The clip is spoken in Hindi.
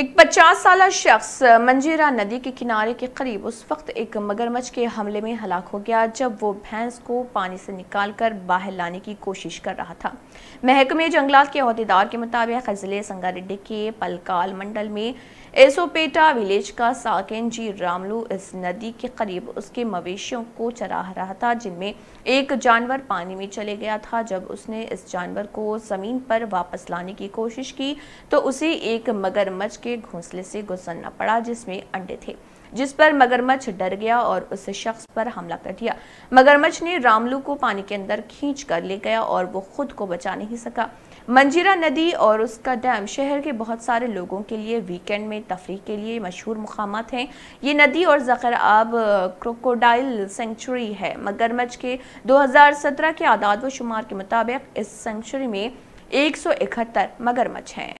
एक 50 साल शख्स मंजीरा नदी के किनारे के करीब उस वक्त एक मगरमच्छ के हमले में हलाक हो गया जब वो भैंस को पानी से निकालकर बाहर लाने की कोशिश कर रहा था महकमे जंगलात के अहदेदार के मुताबिक ज़िले संगारेड्डी के पलकाल मंडल में एसोपेटा विलेज का साकेन जी रामलू इस नदी के करीब उसके मवेशियों को चराह रहा था जिनमें एक जानवर पानी में चले गया था जब उसने इस जानवर को ज़मीन पर वापस लाने की कोशिश की तो उसे एक मगरमच्छ के घोंसले से गुजरना पड़ा जिसमें अंडे थे जिस पर मगरमच्छ डर गया और उस शख्स पर हमला कर दिया मगरमच्छ ने रामलू को पानी के अंदर खींच कर ले गया और वो खुद को बचा नहीं सका मंजीरा नदी और उसका डैम शहर के बहुत सारे लोगों के लिए वीकेंड में तफरी के लिए मशहूर मुकाम हैं ये नदी और ज़खर आब क्रोकोडाइल सेंचुरी है मगरमच्छ के 2017 के आदाद व शुमार के मुताबिक इस सेंचुरी में एक मगरमच्छ हैं